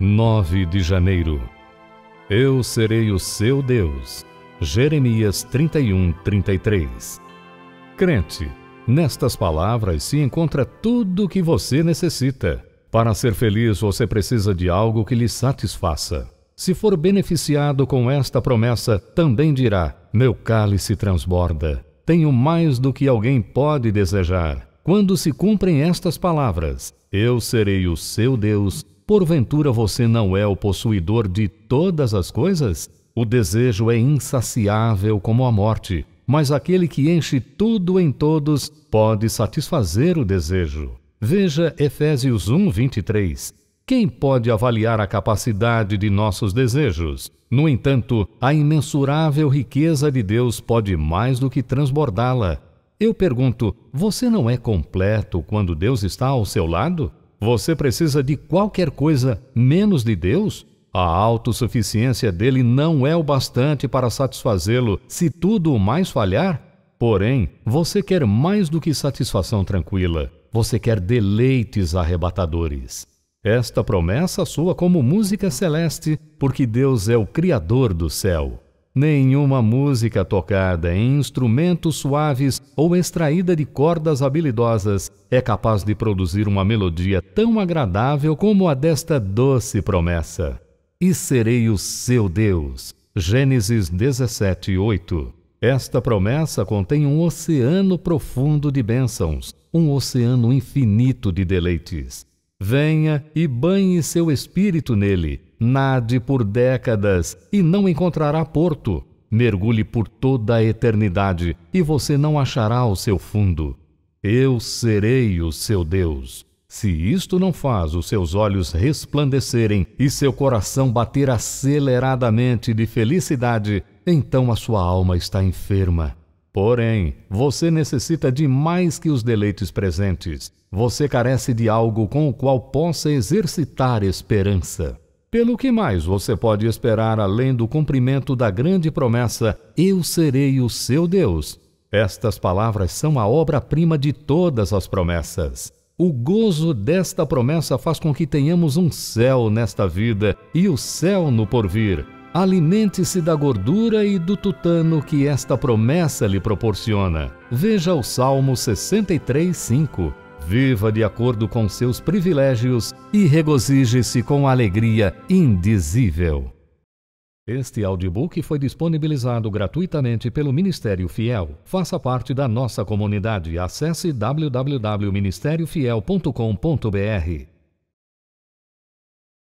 9 de janeiro. Eu serei o seu Deus. Jeremias 31, 33. Crente, nestas palavras se encontra tudo o que você necessita. Para ser feliz, você precisa de algo que lhe satisfaça. Se for beneficiado com esta promessa, também dirá: Meu cálice transborda. Tenho mais do que alguém pode desejar. Quando se cumprem estas palavras, eu serei o seu Deus Porventura você não é o possuidor de todas as coisas? O desejo é insaciável como a morte, mas aquele que enche tudo em todos pode satisfazer o desejo. Veja Efésios 1, 23. Quem pode avaliar a capacidade de nossos desejos? No entanto, a imensurável riqueza de Deus pode mais do que transbordá-la. Eu pergunto: você não é completo quando Deus está ao seu lado? você precisa de qualquer coisa menos de Deus? A autossuficiência dele não é o bastante para satisfazê-lo se tudo o mais falhar? Porém, você quer mais do que satisfação tranquila, você quer deleites arrebatadores. Esta promessa soa como música celeste, porque Deus é o Criador do céu. Nenhuma música tocada em instrumentos suaves ou extraída de cordas habilidosas é capaz de produzir uma melodia tão agradável como a desta doce promessa: E serei o seu Deus. Gênesis 17, 8. Esta promessa contém um oceano profundo de bênçãos, um oceano infinito de deleites. Venha e banhe seu espírito nele, nade por décadas e não encontrará porto. Mergulhe por toda a eternidade e você não achará o seu fundo. Eu serei o seu Deus. Se isto não faz os seus olhos resplandecerem e seu coração bater aceleradamente de felicidade, então a sua alma está enferma. Porém, você necessita de mais que os deleites presentes. Você carece de algo com o qual possa exercitar esperança. Pelo que mais você pode esperar além do cumprimento da grande promessa: Eu serei o seu Deus? Estas palavras são a obra-prima de todas as promessas. O gozo desta promessa faz com que tenhamos um céu nesta vida e o céu no porvir. Alimente-se da gordura e do tutano que esta promessa lhe proporciona. Veja o Salmo 63, 5. Viva de acordo com seus privilégios e regozije-se com alegria indizível. Este audiobook foi disponibilizado gratuitamente pelo Ministério Fiel. Faça parte da nossa comunidade. Acesse www.ministériofiel.com.br.